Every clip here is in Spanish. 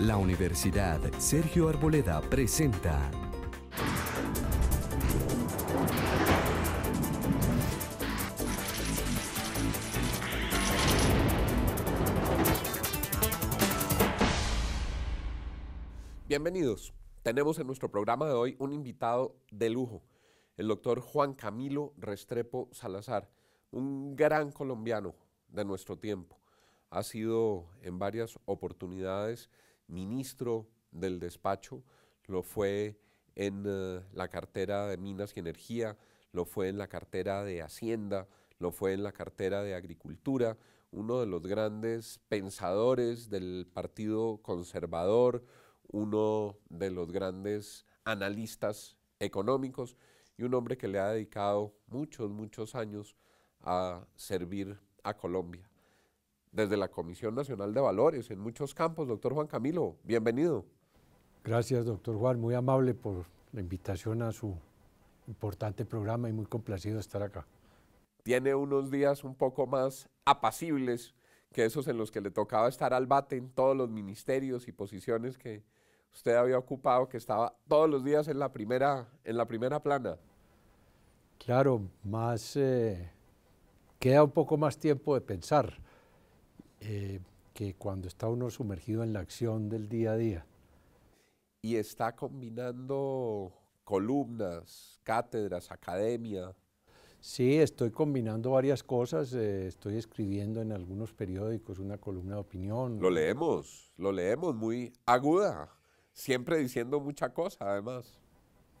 La Universidad Sergio Arboleda presenta Bienvenidos. Tenemos en nuestro programa de hoy un invitado de lujo, el doctor Juan Camilo Restrepo Salazar, un gran colombiano de nuestro tiempo. Ha sido en varias oportunidades ministro del despacho, lo fue en eh, la cartera de Minas y Energía, lo fue en la cartera de Hacienda, lo fue en la cartera de Agricultura, uno de los grandes pensadores del Partido Conservador, uno de los grandes analistas económicos y un hombre que le ha dedicado muchos, muchos años a servir a Colombia desde la Comisión Nacional de Valores en muchos campos. Doctor Juan Camilo, bienvenido. Gracias, doctor Juan, muy amable por la invitación a su importante programa y muy complacido de estar acá. Tiene unos días un poco más apacibles que esos en los que le tocaba estar al bate en todos los ministerios y posiciones que usted había ocupado, que estaba todos los días en la primera, en la primera plana. Claro, más eh, queda un poco más tiempo de pensar eh, que cuando está uno sumergido en la acción del día a día. Y está combinando columnas, cátedras, academia. Sí, estoy combinando varias cosas. Eh, estoy escribiendo en algunos periódicos una columna de opinión. Lo leemos, lo leemos, muy aguda, siempre diciendo mucha cosa además.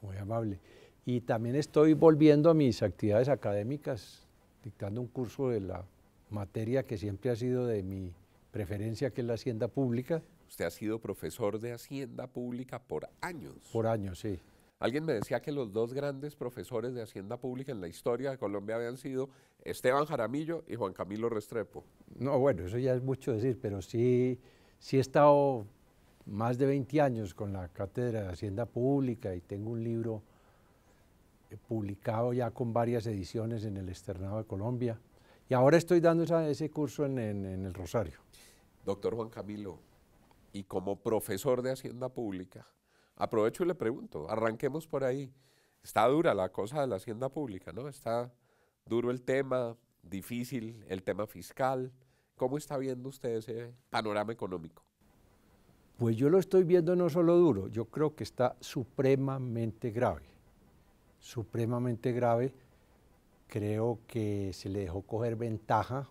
Muy amable. Y también estoy volviendo a mis actividades académicas, dictando un curso de la materia que siempre ha sido de mi preferencia, que es la hacienda pública. Usted ha sido profesor de hacienda pública por años. Por años, sí. Alguien me decía que los dos grandes profesores de Hacienda Pública en la historia de Colombia habían sido Esteban Jaramillo y Juan Camilo Restrepo. No, bueno, eso ya es mucho decir, pero sí, sí he estado más de 20 años con la Cátedra de Hacienda Pública y tengo un libro eh, publicado ya con varias ediciones en el Externado de Colombia. Y ahora estoy dando ese curso en el Rosario. Doctor Juan Camilo, y como profesor de Hacienda Pública, aprovecho y le pregunto, arranquemos por ahí. Está dura la cosa de la Hacienda Pública, ¿no? Está duro el tema, difícil el tema fiscal. ¿Cómo está viendo usted ese panorama económico? Pues yo lo estoy viendo no solo duro, yo creo que está supremamente grave, supremamente grave creo que se le dejó coger ventaja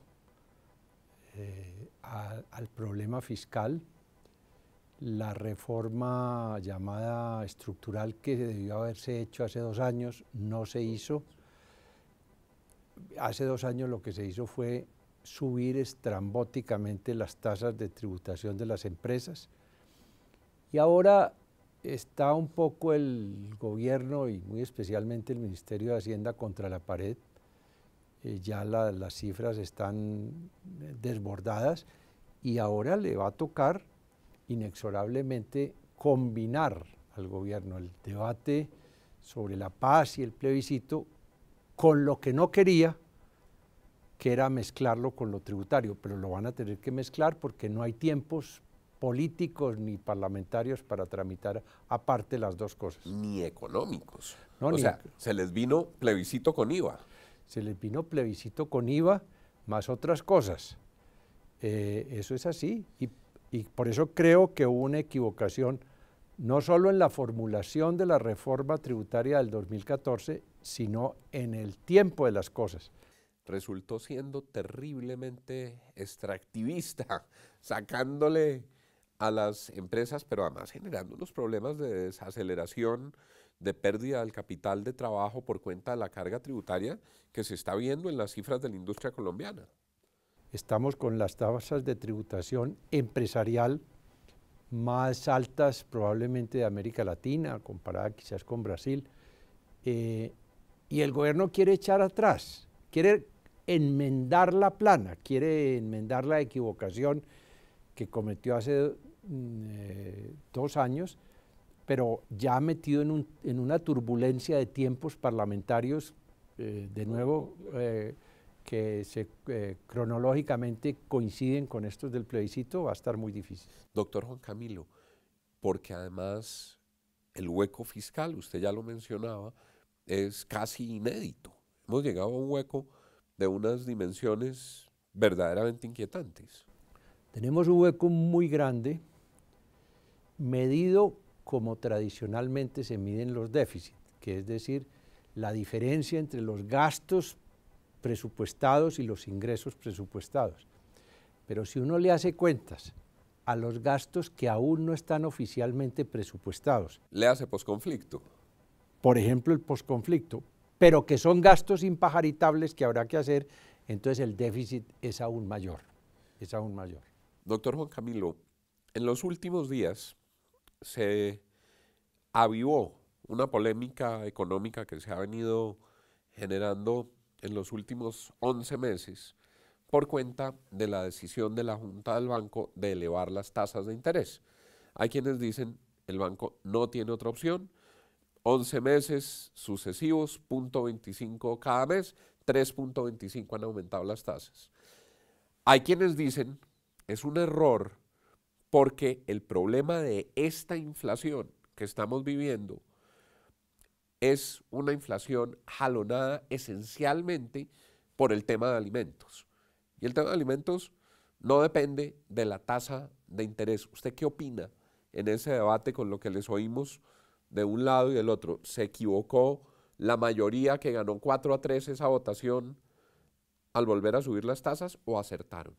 eh, al problema fiscal. La reforma llamada estructural que debió haberse hecho hace dos años no se hizo. Hace dos años lo que se hizo fue subir estrambóticamente las tasas de tributación de las empresas. Y ahora está un poco el gobierno y muy especialmente el Ministerio de Hacienda contra la pared. Eh, ya las cifras están eh, desbordadas y ahora le va a tocar inexorablemente combinar al gobierno el debate sobre la paz y el plebiscito con lo que no quería, que era mezclarlo con lo tributario, pero lo van a tener que mezclar porque no hay tiempos políticos ni parlamentarios para tramitar aparte las dos cosas. Ni económicos. o sea, se les vino plebiscito con IVA. Se les vino plebiscito con IVA más otras cosas. Eh, eso es así. Y, y por eso creo que hubo una equivocación no solo en la formulación de la reforma tributaria del 2014, sino en el tiempo de las cosas. Resultó siendo terriblemente extractivista, sacándole a las empresas, pero además generando unos problemas de desaceleración, de pérdida del capital de trabajo por cuenta de la carga tributaria que se está viendo en las cifras de la industria colombiana. Estamos con las tasas de tributación empresarial más altas probablemente de América Latina, comparada quizás con Brasil, eh, y el gobierno quiere echar atrás, quiere enmendar la plana, quiere enmendar la equivocación que cometió hace Mm, eh, dos años, pero ya metido en, un, una turbulencia de tiempos parlamentarios, eh, de nuevo, eh, que se, cronológicamente coinciden con estos del plebiscito, va a estar muy difícil. Doctor Juan Camilo, porque además el hueco fiscal, usted ya lo mencionaba, es casi inédito. Hemos llegado a un hueco de unas dimensiones verdaderamente inquietantes. Tenemos un hueco muy grande medido como tradicionalmente se miden los déficits, que es decir, la diferencia entre los gastos presupuestados y los ingresos presupuestados. Pero si uno le hace cuentas a los gastos que aún no están oficialmente presupuestados. Le hace posconflicto. Por ejemplo, el posconflicto, pero que son gastos impajaritables que habrá que hacer, entonces el déficit es aún mayor, es aún mayor. Doctor Juan Camilo, en los últimos días se avivó una polémica económica que se ha venido generando en los últimos 11 meses por cuenta de la decisión de la Junta del Banco de elevar las tasas de interés. Hay quienes dicen el banco no tiene otra opción, 11 meses sucesivos, 0.25 cada mes, 3.25 han aumentado las tasas. Hay quienes dicen es un error porque el problema de esta inflación que estamos viviendo es una inflación jalonada esencialmente por el tema de alimentos. Y el tema de alimentos no depende de la tasa de interés. ¿Usted qué opina en ese debate con lo que les oímos de un lado y del otro? ¿Se equivocó la mayoría que ganó 4 a 3 esa votación al volver a subir las tasas o acertaron?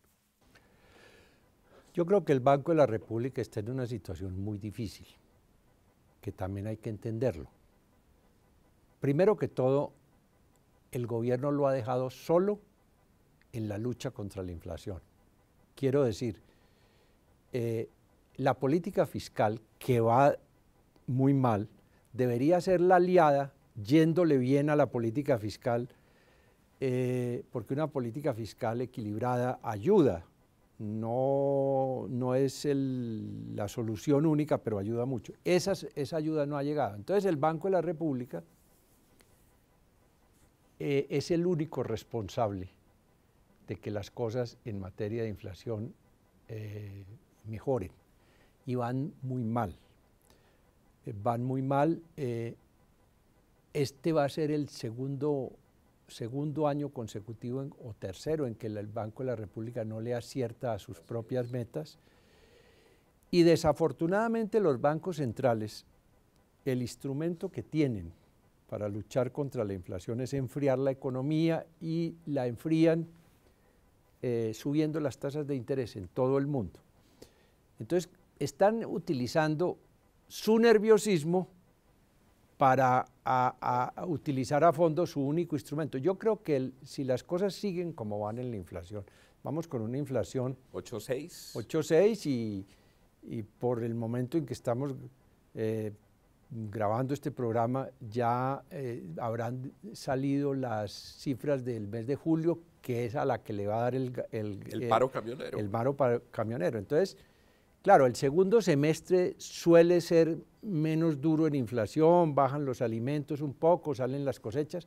Yo creo que el Banco de la República está en una situación muy difícil, que también hay que entenderlo. Primero que todo, el gobierno lo ha dejado solo en la lucha contra la inflación. Quiero decir, eh, la política fiscal, que va muy mal, debería ser la aliada yéndole bien a la política fiscal, eh, porque una política fiscal equilibrada ayuda, no es la solución única, pero ayuda mucho. esa ayuda no ha llegado. Entonces el Banco de la República eh, es el único responsable de que las cosas en materia de inflación eh, mejoren. Y van muy mal. Eh, van muy mal. este va a ser el segundo, segundo año consecutivo o tercero en que el Banco de la República no le acierta a sus propias metas. Y desafortunadamente los bancos centrales, el instrumento que tienen para luchar contra la inflación es enfriar la economía y la enfrían eh, subiendo las tasas de interés en todo el mundo. Entonces, están utilizando su nerviosismo para utilizar a fondo su único instrumento. Yo creo que si las cosas siguen como van en la inflación, vamos con una inflación... 8.6. 8.6 y y por el momento en que estamos eh, grabando este programa ya eh, habrán salido las cifras del mes de julio, que es a la que le va a dar el, eh, el, paro El paro camionero. Entonces, claro, el segundo semestre suele ser menos duro en inflación, bajan los alimentos un poco, salen las cosechas,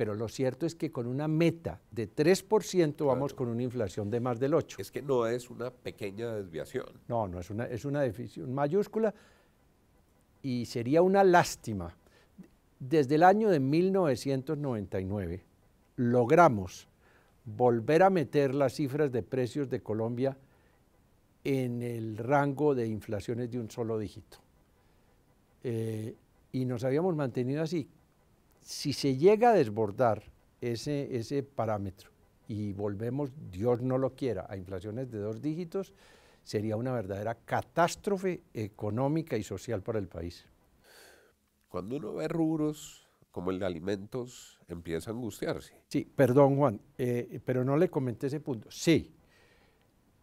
pero lo cierto es que con una meta de 3% vamos con una inflación de más del 8%. Es que no es una pequeña desviación. No, no, es una, es una mayúscula y sería una lástima. Desde el año de 1999 logramos volver a meter las cifras de precios de Colombia en el rango de inflaciones de un solo dígito. Eh, y nos habíamos mantenido así si se llega a desbordar ese, ese parámetro y volvemos, Dios no lo quiera, a inflaciones de dos dígitos, sería una verdadera catástrofe económica y social para el país. Cuando uno ve rubros como el de alimentos, empieza a angustiarse. Sí, perdón Juan, eh, pero no le comenté ese punto. Sí,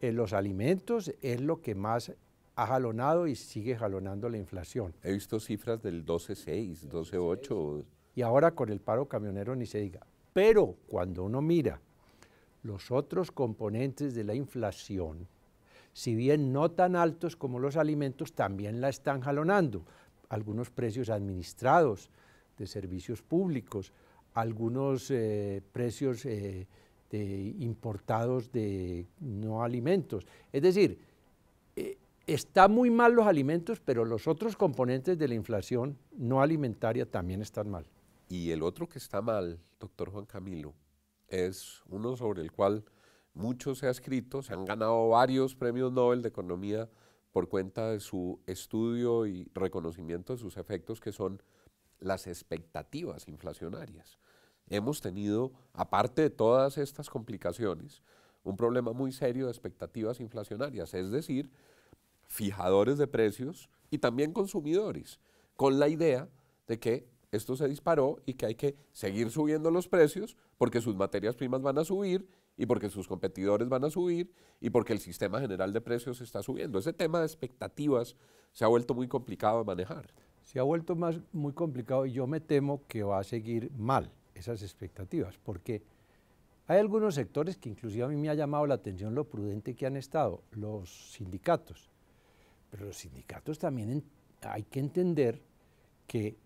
eh, los alimentos es lo que más ha jalonado y sigue jalonando la inflación. He visto cifras del 12.6, 12.8 y ahora con el paro camionero ni se diga. Pero cuando uno mira los otros componentes de la inflación, si bien no tan altos como los alimentos, también la están jalonando. Algunos precios administrados de servicios públicos, algunos eh, precios eh, de importados de no alimentos. Es decir, están eh, está muy mal los alimentos, pero los otros componentes de la inflación no alimentaria también están mal. Y el otro que está mal, doctor Juan Camilo, es uno sobre el cual mucho se ha escrito, se han ganado varios premios Nobel de Economía por cuenta de su estudio y reconocimiento de sus efectos, que son las expectativas inflacionarias. Hemos tenido, aparte de todas estas complicaciones, un problema muy serio de expectativas inflacionarias, es decir, fijadores de precios y también consumidores, con la idea de que esto se disparó y que hay que seguir subiendo los precios porque sus materias primas van a subir y porque sus competidores van a subir y porque el sistema general de precios está subiendo. Ese tema de expectativas se ha vuelto muy complicado de manejar. Se ha vuelto más, muy complicado y yo me temo que va a seguir mal esas expectativas porque hay algunos sectores que inclusive a mí me ha llamado la atención lo prudente que han estado, los sindicatos. Pero los sindicatos también hay que entender que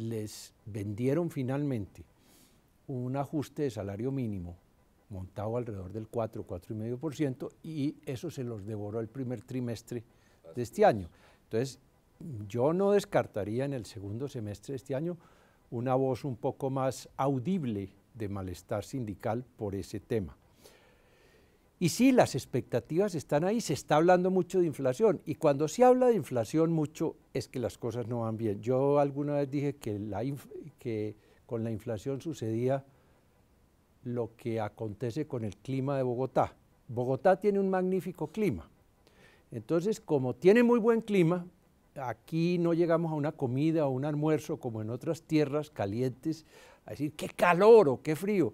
les vendieron finalmente un ajuste de salario mínimo montado alrededor del 4, 4,5% y eso se los devoró el primer trimestre de este año. Entonces, yo no descartaría en el segundo semestre de este año una voz un poco más audible de malestar sindical por ese tema. Y sí, las expectativas están ahí, se está hablando mucho de inflación. Y cuando se habla de inflación mucho es que las cosas no van bien. Yo alguna vez dije que, que con la inflación sucedía lo que acontece con el clima de Bogotá. Bogotá tiene un magnífico clima. Entonces, como tiene muy buen clima, aquí no llegamos a una comida o un almuerzo como en otras tierras calientes, a decir qué calor o qué frío.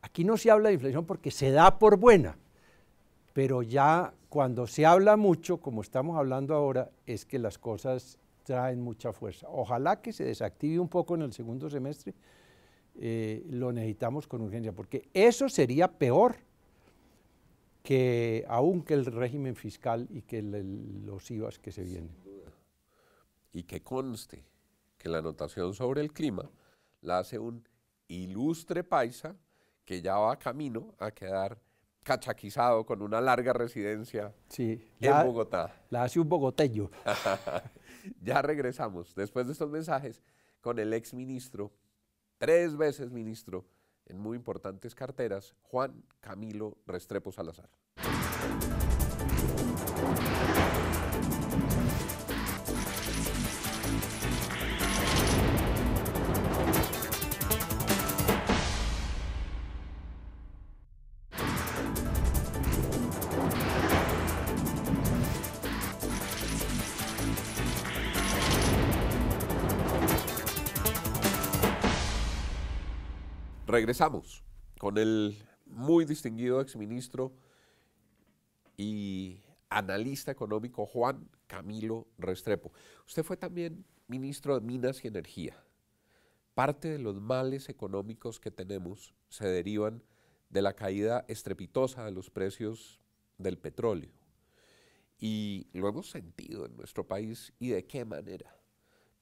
Aquí no se habla de inflación porque se da por buena pero ya cuando se habla mucho, como estamos hablando ahora, es que las cosas traen mucha fuerza. Ojalá que se desactive un poco en el segundo semestre, eh, lo necesitamos con urgencia, porque eso sería peor que aunque el régimen fiscal y que los IVAs que se vienen. Y que conste que la anotación sobre el clima la hace un ilustre paisa que ya va camino a quedar cachaquizado con una larga residencia en Bogotá. La hace un bogotello. ya regresamos después de estos mensajes con el exministro, tres veces ministro en muy importantes carteras, Juan Camilo Restrepo Salazar. Regresamos con el muy distinguido exministro y analista económico Juan Camilo Restrepo. Usted fue también ministro de Minas y Energía. Parte de los males económicos que tenemos se derivan de la caída estrepitosa de los precios del petróleo. Y lo hemos sentido en nuestro país y de qué manera.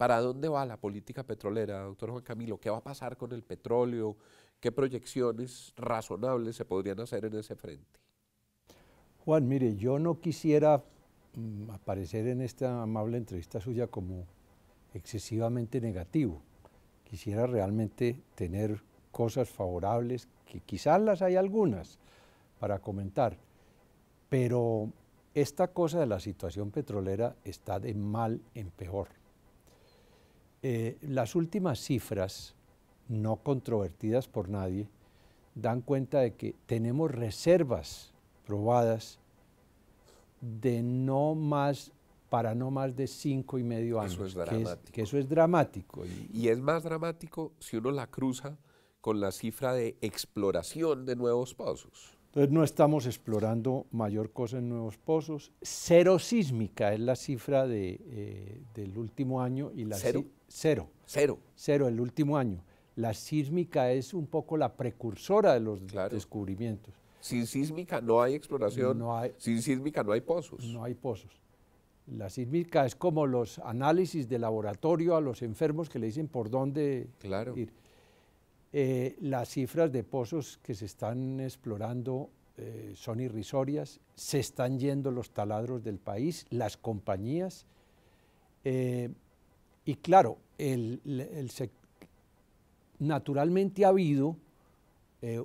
¿Para dónde va la política petrolera, doctor Juan Camilo? ¿Qué va a pasar con el petróleo? ¿Qué proyecciones razonables se podrían hacer en ese frente? Juan, mire, yo no quisiera mm, aparecer en esta amable entrevista suya como excesivamente negativo. Quisiera realmente tener cosas favorables, que quizás las hay algunas para comentar, pero esta cosa de la situación petrolera está de mal en peor eh, las últimas cifras, no controvertidas por nadie, dan cuenta de que tenemos reservas probadas de no más para no más de cinco y medio años. Eso es dramático. Y, y, es más dramático si uno la cruza con la cifra de exploración de nuevos pozos. Entonces no estamos explorando mayor cosa en nuevos pozos. Cero sísmica es la cifra de, eh, del último año y la cero. cero. Cero. el último año. La sísmica es un poco la precursora de los descubrimientos. Sin sísmica no hay exploración. Sin sísmica no hay pozos. No hay pozos. La sísmica es como los análisis de laboratorio a los enfermos que le dicen por dónde claro. ir. Eh, las cifras de pozos que se están explorando eh, son irrisorias, se están yendo los taladros del país, las compañías. Eh, y claro, el, naturalmente ha habido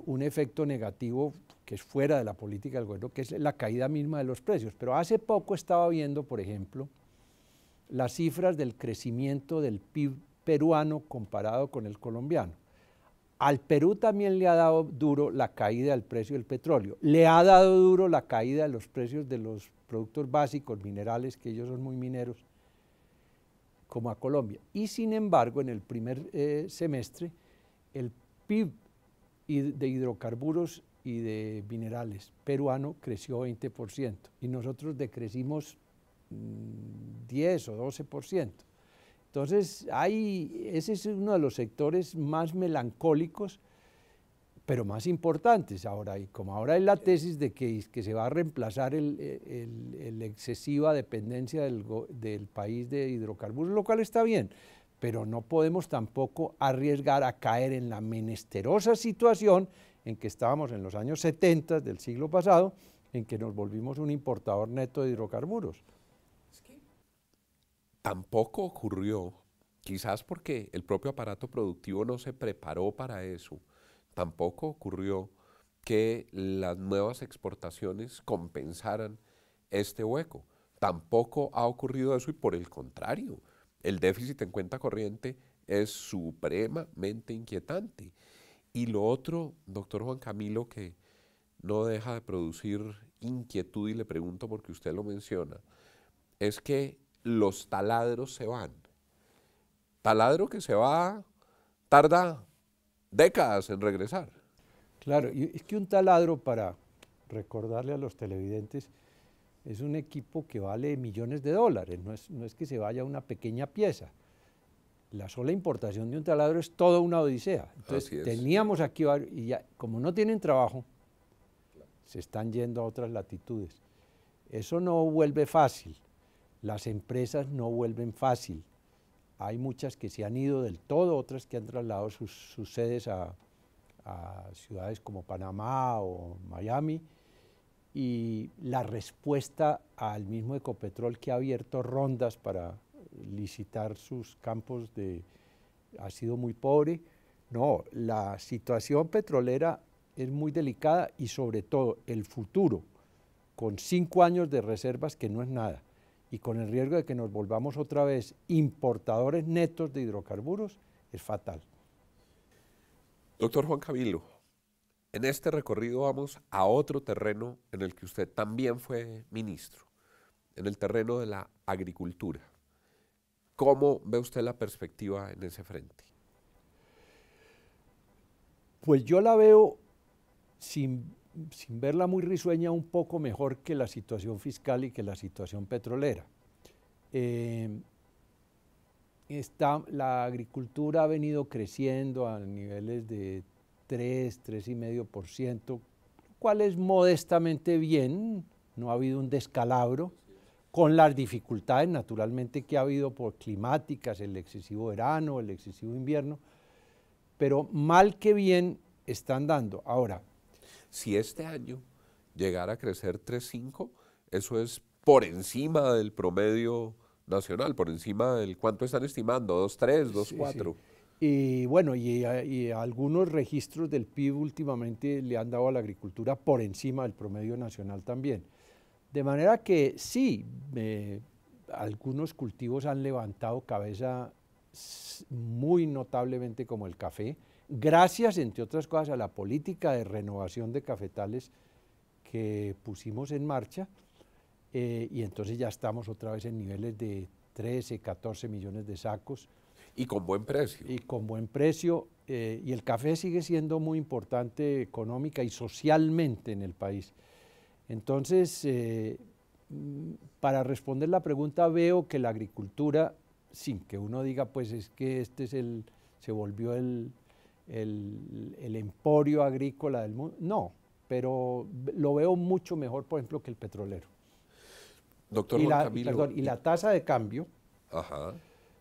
un efecto negativo que es fuera de la política del gobierno, que es la caída misma de los precios. Pero hace poco estaba viendo, por ejemplo, las cifras del crecimiento del PIB peruano comparado con el colombiano al Perú también le ha dado duro la caída del precio del petróleo, le ha dado duro la caída de los precios de los productos básicos, minerales, que ellos son muy mineros, como a Colombia. Y sin embargo, en el primer eh, semestre, el PIB de hidrocarburos y de minerales peruano creció 20% y nosotros decrecimos 10 mm, o 12%. Entonces, ese es uno de los sectores más melancólicos, pero más importantes ahora. Y como ahora hay la tesis de que, se va a reemplazar el, excesiva dependencia del, del país de hidrocarburos, lo cual está bien, pero no podemos tampoco arriesgar a caer en la menesterosa situación en que estábamos en los años 70 del siglo pasado, en que nos volvimos un importador neto de hidrocarburos tampoco ocurrió, quizás porque el propio aparato productivo no se preparó para eso, tampoco ocurrió que las nuevas exportaciones compensaran este hueco. Tampoco ha ocurrido eso y por el contrario, el déficit en cuenta corriente es supremamente inquietante. Y lo otro, doctor Juan Camilo, que no deja de producir inquietud y le pregunto porque usted lo menciona, es que los taladros se van. Taladro que se va, tarda décadas en regresar. Claro, y es que un taladro, para recordarle a los televidentes, es un equipo que vale millones de dólares, no es, que se vaya una pequeña pieza. La sola importación de un taladro es toda una odisea. Entonces teníamos aquí varios, y ya, como no tienen trabajo, se están yendo a otras latitudes. Eso no vuelve fácil las empresas no vuelven fácil. Hay muchas que se han ido del todo, otras que han trasladado sus, sedes a, a ciudades como Panamá o Miami. Y la respuesta al mismo Ecopetrol que ha abierto rondas para licitar sus campos de, ha sido muy pobre. No, la situación petrolera es muy delicada y sobre todo el futuro, con cinco años de reservas que no es nada y con el riesgo de que nos volvamos otra vez importadores netos de hidrocarburos, es fatal. Doctor Juan Cabildo, en este recorrido vamos a otro terreno en el que usted también fue ministro, en el terreno de la agricultura. ¿Cómo ve usted la perspectiva en ese frente? Pues yo la veo sin sin verla muy risueña, un poco mejor que la situación fiscal y que la situación petrolera. Eh, está, la agricultura ha venido creciendo a niveles de 3, 3,5%, lo cual es modestamente bien, no ha habido un descalabro, con las dificultades naturalmente que ha habido por climáticas, el excesivo verano, el excesivo invierno, pero mal que bien están dando. Ahora, si este año llegara a crecer 3,5, eso es por encima del promedio nacional, por encima del cuánto están estimando, 2,3, 2,4. Y bueno, y, algunos registros del PIB últimamente le han dado a la agricultura por encima del promedio nacional también. De manera que sí, algunos cultivos han levantado cabeza muy notablemente como el café, gracias, entre otras cosas, a la política de renovación de cafetales que pusimos en marcha eh, y entonces ya estamos otra vez en niveles de 13, 14 millones de sacos. Y con buen precio. Y con buen precio. Eh, y el café sigue siendo muy importante económica y socialmente en el país. Entonces, eh, mm, para responder la pregunta, veo que la agricultura, sin que uno diga, pues es que este es el, se volvió el el, el emporio agrícola del mundo. No, pero lo veo mucho mejor, por ejemplo, que el petrolero. Doctor y la, y la tasa de cambio,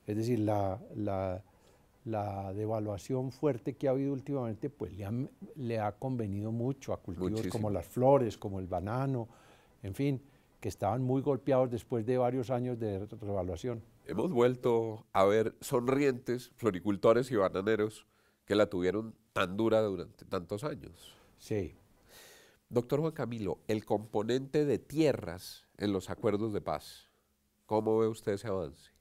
es decir, la, la, la, devaluación fuerte que ha habido últimamente, pues le, le ha convenido mucho a cultivos como las flores, como el banano, en fin, que estaban muy golpeados después de varios años de revaluación. Hemos vuelto a ver sonrientes floricultores y bananeros que la tuvieron tan dura durante tantos años. Sí. Doctor Juan Camilo, el componente de tierras en los acuerdos de paz, ¿cómo ve usted ese avance?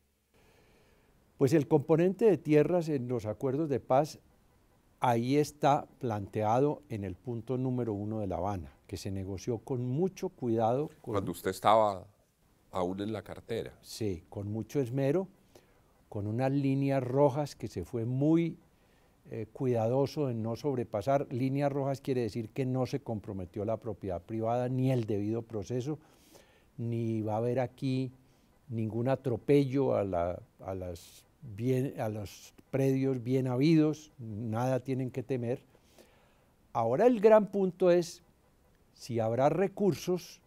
Pues el componente de tierras en los acuerdos de paz ahí está planteado en el punto número uno de La Habana, que se negoció con mucho cuidado. Cuando usted estaba aún en la cartera. Sí, con mucho esmero, con unas líneas rojas que se fue muy eh, cuidadoso en no sobrepasar. Líneas rojas quiere decir que no se comprometió la propiedad privada ni el debido proceso, ni va a haber aquí ningún atropello a, las bien, a los predios bien habidos, nada tienen que temer. Ahora el gran punto es si habrá recursos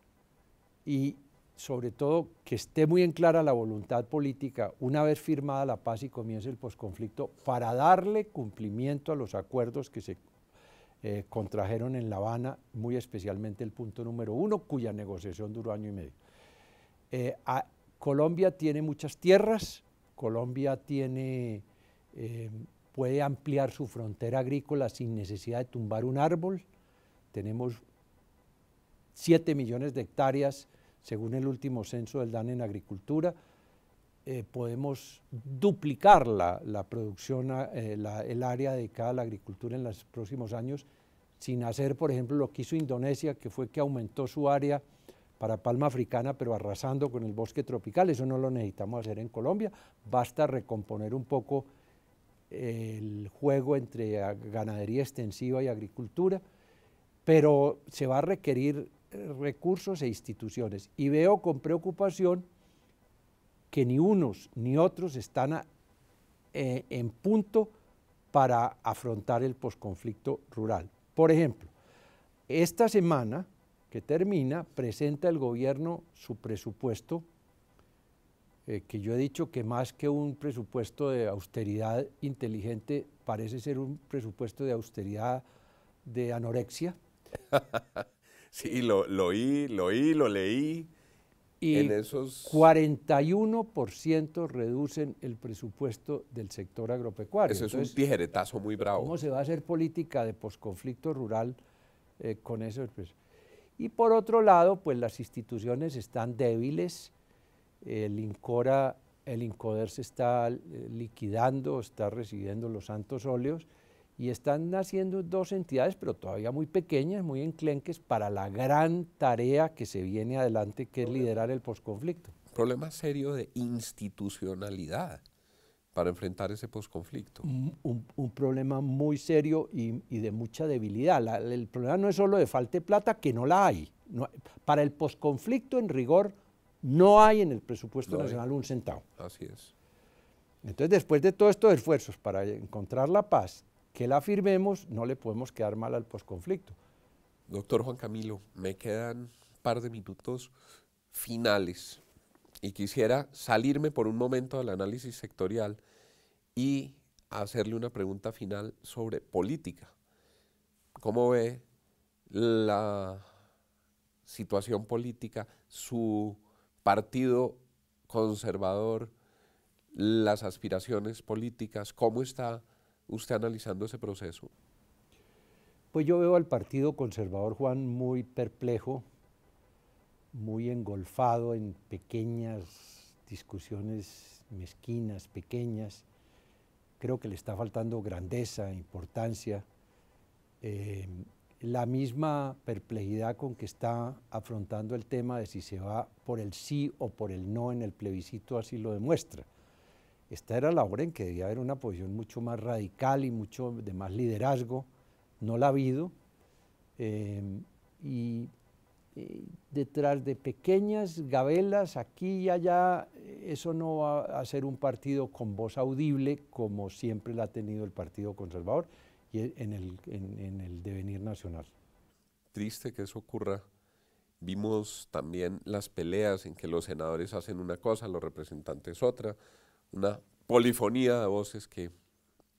y sobre todo que esté muy en clara la voluntad política una vez firmada la paz y comience el posconflicto para darle cumplimiento a los acuerdos que se eh, contrajeron en La Habana, muy especialmente el punto número uno, cuya negociación duró año y medio. Eh, Colombia tiene muchas tierras, Colombia eh, puede ampliar su frontera agrícola sin necesidad de tumbar un árbol, tenemos 7 millones de hectáreas según el último censo del DAN en agricultura, eh, podemos duplicar la, producción, eh, el área dedicada a la agricultura en los próximos años, sin hacer, por ejemplo, lo que hizo Indonesia, que fue que aumentó su área para palma africana, pero arrasando con el bosque tropical. Eso no lo necesitamos hacer en Colombia, basta recomponer un poco eh, el juego entre ganadería extensiva y agricultura, pero se va a requerir recursos e instituciones. Y veo con preocupación que ni unos ni otros están eh, en punto para afrontar el posconflicto rural. Por ejemplo, esta semana que termina presenta el gobierno su presupuesto, eh, que yo he dicho que más que un presupuesto de austeridad inteligente, parece ser un presupuesto de austeridad de anorexia. Sí, lo, lo oí, lo oí, lo leí. Y en esos... 41% reducen el presupuesto del sector agropecuario. Eso es un tijeretazo muy bravo. ¿Cómo se va a hacer política de posconflicto rural eh, con eso? Pues, y por otro lado, pues las instituciones están débiles, el INCORA, el INCODER se está eh, liquidando, está recibiendo los santos óleos, y están naciendo dos entidades, pero todavía muy pequeñas, muy enclenques, para la gran tarea que se viene adelante, que es liderar el posconflicto. Problema serio de institucionalidad para enfrentar ese posconflicto. Un, problema muy serio y, de mucha debilidad. el problema no es solo de falta de plata, que no la hay. para el posconflicto, en rigor, no hay en el presupuesto nacional un centavo. Así es. Entonces, después de todos estos esfuerzos para encontrar la paz, que la firmemos, no le podemos quedar mal al posconflicto. Doctor Juan Camilo, me quedan un par de minutos finales y quisiera salirme por un momento del análisis sectorial y hacerle una pregunta final sobre política. ¿Cómo ve la situación política, su partido conservador, las aspiraciones políticas, cómo está usted analizando ese proceso? Pues yo veo al Partido Conservador Juan muy perplejo, muy engolfado en pequeñas discusiones mezquinas, pequeñas. Creo que le está faltando grandeza, importancia. Eh, la misma perplejidad con que está afrontando el tema de si se va por el sí o por el no en el plebiscito así lo demuestra. Esta era la hora en que debía haber una posición mucho más radical y mucho de más liderazgo. No la ha habido. Em, y eh, detrás de pequeñas gabelas aquí y allá, eso no va a ser un partido con voz audible como siempre la ha tenido el Partido Conservador y e, en el, en el devenir nacional. Triste que eso ocurra. Vimos también las peleas en que los senadores hacen una cosa, los representantes otra una polifonía de voces que,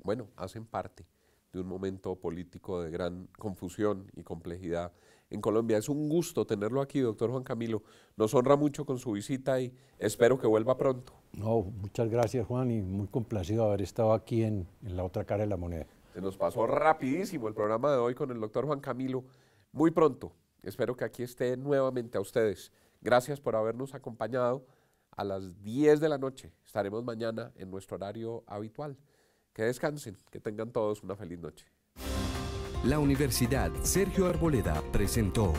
bueno, hacen parte de un momento político de gran confusión y complejidad en Colombia. Es un gusto tenerlo aquí, doctor Juan Camilo. Nos honra mucho con su visita y espero que vuelva pronto. No, muchas gracias Juan y muy complacido de haber estado aquí en, en la otra cara de la moneda. Se nos pasó rapidísimo el programa de hoy con el doctor Juan Camilo. Muy pronto. Espero que aquí esté nuevamente a ustedes. Gracias por habernos acompañado a las 10 de la noche. Estaremos mañana en nuestro horario habitual. Que descansen, que tengan todos una feliz noche. La Universidad Sergio Arboleda presentó